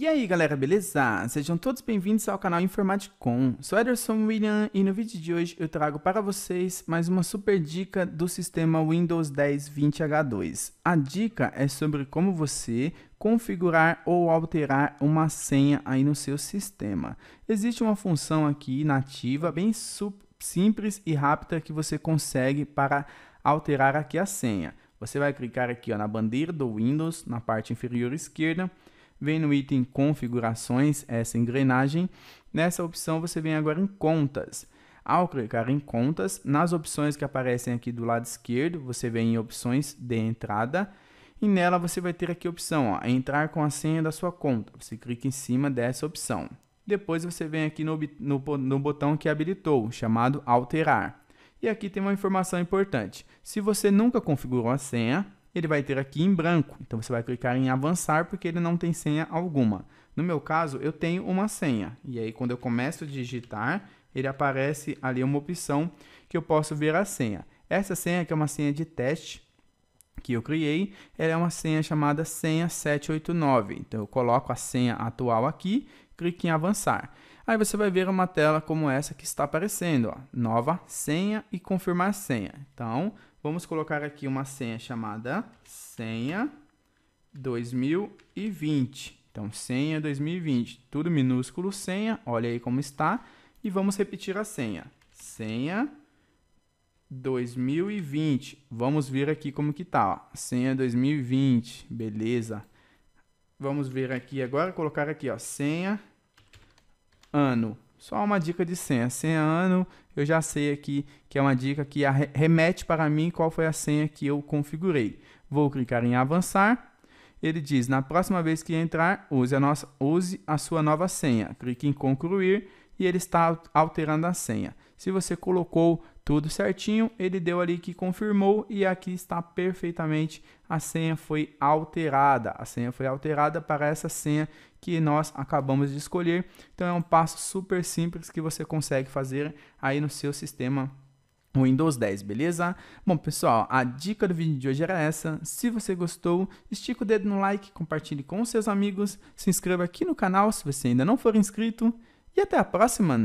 E aí galera, beleza? Sejam todos bem-vindos ao canal Informaticom. Sou Ederson William e no vídeo de hoje eu trago para vocês mais uma super dica do sistema Windows 10 20H2. A dica é sobre como você configurar ou alterar uma senha aí no seu sistema. Existe uma função aqui nativa bem simples e rápida que você consegue para alterar aqui a senha. Você vai clicar aqui ó, na bandeira do Windows, na parte inferior esquerda, vem no item configurações, essa engrenagem. Nessa opção você vem agora em contas. Ao clicar em contas, nas opções que aparecem aqui do lado esquerdo, você vem em opções de entrada e nela você vai ter aqui a opção ó, entrar com a senha da sua conta. Você clica em cima dessa opção. Depois você vem aqui no, no, no botão que habilitou, chamado alterar. E aqui tem uma informação importante. Se você nunca configurou a senha, ele vai ter aqui em branco. Então você vai clicar em avançar porque ele não tem senha alguma. No meu caso, eu tenho uma senha. E aí quando eu começo a digitar, ele aparece ali uma opção que eu posso ver a senha. Essa senha que é uma senha de teste que eu criei, ela é uma senha chamada senha 789. Então eu coloco a senha atual aqui, clique em avançar. Aí você vai ver uma tela como essa que está aparecendo, ó, nova senha e confirmar senha. Então Vamos colocar aqui uma senha chamada senha 2020. Então, senha 2020, tudo minúsculo, senha, olha aí como está. E vamos repetir a senha. Senha 2020. Vamos ver aqui como que tá, ó. Senha 2020, beleza. Vamos ver aqui agora, colocar aqui, ó, senha ano só uma dica de senha. Senha ano, eu já sei aqui que é uma dica que remete para mim qual foi a senha que eu configurei. Vou clicar em avançar. Ele diz: na próxima vez que entrar, use a, nossa, use a sua nova senha. Clique em concluir e ele está alterando a senha. Se você colocou tudo certinho, ele deu ali que confirmou e aqui está perfeitamente a senha foi alterada. A senha foi alterada para essa senha que nós acabamos de escolher. Então é um passo super simples que você consegue fazer aí no seu sistema Windows 10, beleza? Bom, pessoal, a dica do vídeo de hoje era essa. Se você gostou, estica o dedo no like, compartilhe com seus amigos, se inscreva aqui no canal se você ainda não for inscrito e até a próxima!